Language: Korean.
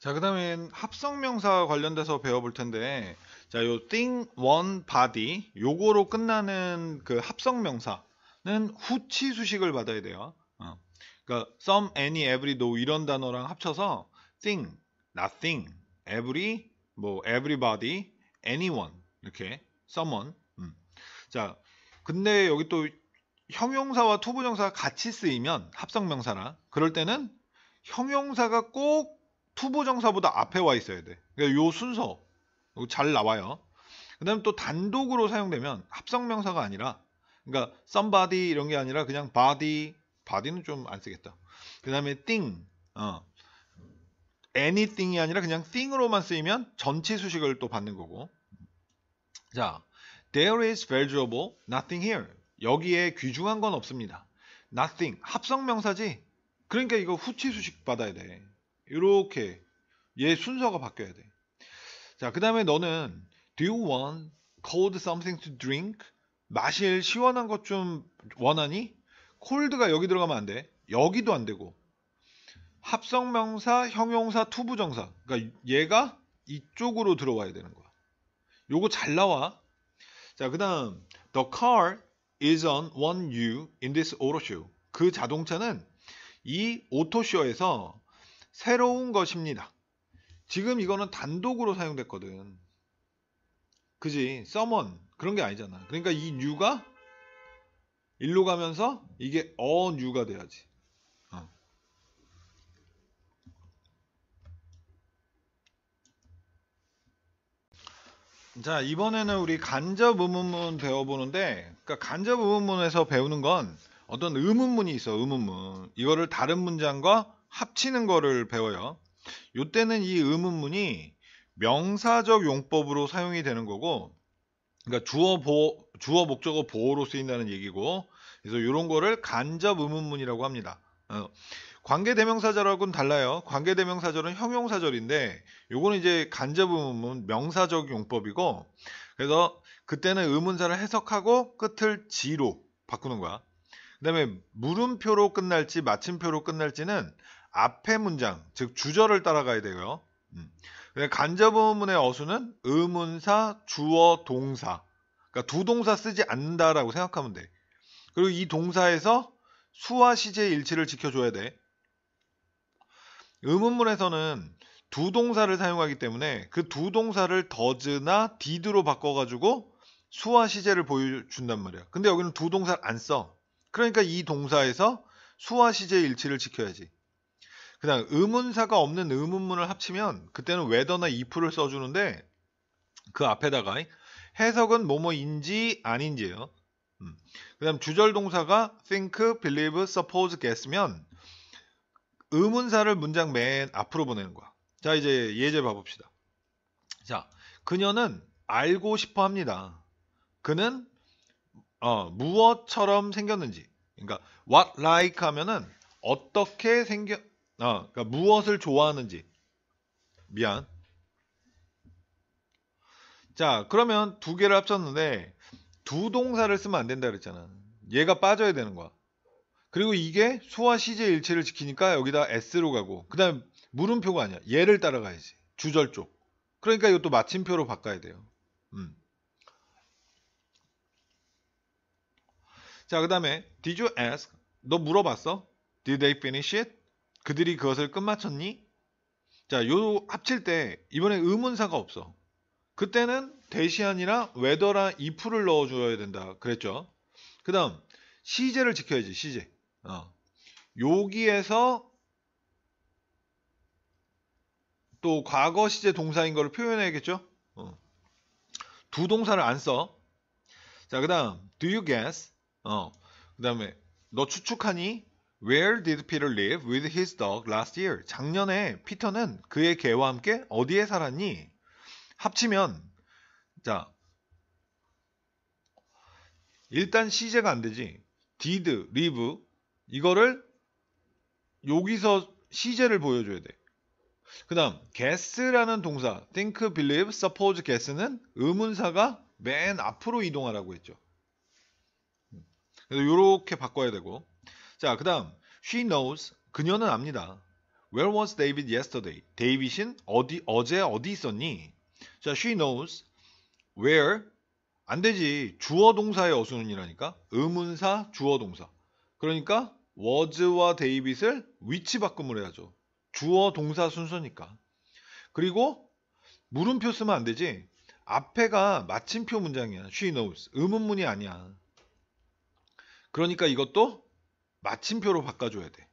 자, 그 다음엔 합성명사 관련돼서 배워볼 텐데, 자, 요 thing, one, body, 요거로 끝나는 그 합성명사는 후치 수식을 받아야 돼요. 어. 그러니까 some, any, every, no 이런 단어랑 합쳐서 thing, nothing, every, 뭐 everybody, anyone 이렇게 someone. 음. 자, 근데 여기 또 형용사와 투부정사가 같이 쓰이면 합성명사라 그럴 때는 형용사가 꼭 투보 정사보다 앞에 와 있어야 돼. 그러니까 요 순서 잘 나와요. 그다음 에또 단독으로 사용되면 합성명사가 아니라 그러니까 somebody 이런 게 아니라 그냥 body body는 좀 안 쓰겠다. 그다음에 thing 어. anything이 아니라 그냥 thing으로만 쓰이면 전체 수식을 또 받는 거고. 자, there is valuable nothing here. 여기에 귀중한 건 없습니다. nothing 합성명사지. 그러니까 이거 후치 수식 받아야 돼. 이렇게 얘 순서가 바뀌어야 돼. 자, 그 다음에 너는 Do you want cold something to drink? 마실 시원한 것 좀 원하니? cold가 여기 들어가면 안 돼. 여기도 안 되고. 합성명사, 형용사, 투부정사. 그러니까 얘가 이쪽으로 들어와야 되는 거야. 요거 잘 나와. 자, 그 다음 The car is on one U in this auto show. 그 자동차는 이 오토쇼에서 새로운 것입니다. 지금 이거는 단독으로 사용됐거든. 그지? s 먼 그런 게 아니잖아. 그러니까 이 n 가 일로 가면서 이게 어 n 가 돼야지. 어. 자 이번에는 우리 간접 의문문 배워보는데 그러니까 간접 의문문에서 배우는 건 어떤 의문문이 있어 의문문 이거를 다른 문장과 합치는 거를 배워요. 요때는 이 의문문이 명사적 용법으로 사용이 되는 거고 그러니까 주어 보호, 주어 목적어 보호로 쓰인다는 얘기고 그래서 이런 거를 간접 의문문이라고 합니다. 어. 관계대명사절하고는 달라요. 관계대명사절은 형용사절인데 요거는 이제 간접 의문문 명사적 용법이고 그래서 그때는 의문사를 해석하고 끝을 지로 바꾸는 거야. 그 다음에 물음표로 끝날지 마침표로 끝날지는 앞의 문장, 즉 주절을 따라가야 되고요. 음. 간접어문의 어수는 의문사, 주어, 동사. 그러니까 두 동사 쓰지 않는다라고 생각하면 돼. 그리고 이 동사에서 수와 시제의 일치를 지켜줘야 돼. 의문문에서는 두 동사를 사용하기 때문에 그 두 동사를 더즈나 디드로 바꿔가지고 수와 시제를 보여준단 말이야. 근데 여기는 두 동사를 안 써. 그러니까 이 동사에서 수와 시제의 일치를 지켜야지. 그냥 의문사가 없는 의문문을 합치면 그때는 w h h e t e r 나 if를 써주는데 그 앞에다가 해석은 뭐뭐인지 아닌지요그 음. 다음 주절 동사가 think, believe, suppose, guess면 의문사를 문장 맨 앞으로 보내는 거야. 자 이제 예제 봐봅시다. 자 그녀는 알고 싶어 합니다. 그는 어, 무엇처럼 생겼는지 그러니까 what like 하면은 어떻게 생겨 아, 그러니까 무엇을 좋아하는지. 미안. 자, 그러면 두 개를 합쳤는데 두 동사를 쓰면 안 된다 그랬잖아. 얘가 빠져야 되는 거야. 그리고 이게 수와 시제 일체를 지키니까 여기다 s로 가고 그다음 물음표가 아니야. 얘를 따라가야지. 주절 쪽. 그러니까 이것도 마침표로 바꿔야 돼요. 음. 자, 그다음에 did you ask? 너 물어봤어? Did they finish it? 그들이 그것을 끝마쳤니? 자, 요 합칠 때 이번에 의문사가 없어. 그때는 대시 아니라 웨더라 if를 넣어 줘야 된다. 그랬죠? 그다음 시제를 지켜야지, 시제. 어. 여기에서 또 과거 시제 동사인 걸 표현해야겠죠? 어. 두 동사를 안 써. 자, 그다음 do you guess? 어. 그다음에 너 추측하니? Where did Peter live with his dog last year? 작년에 피터는 그의 개와 함께 어디에 살았니? 합치면 자 일단 시제가 안 되지. did, live 이거를 여기서 시제를 보여줘야 돼. 그 다음 guess라는 동사 think, believe, suppose, guess는 의문사가 맨 앞으로 이동하라고 했죠. 그래서 이렇게 바꿔야 되고 자, 그 다음. She knows. 그녀는 압니다. Where was David yesterday? 데이빗은 어디, 어제 어디 있었니? 자, she knows. Where? 안 되지. 주어 동사의 어순이라니까. 의문사, 주어 동사. 그러니까 was와 데이빗을 위치 바꿈을 해야죠. 주어 동사 순서니까. 그리고 물음표 쓰면 안 되지. 앞에가 마침표 문장이야. she knows. 의문문이 아니야. 그러니까 이것도 마침표로 바꿔줘야 돼.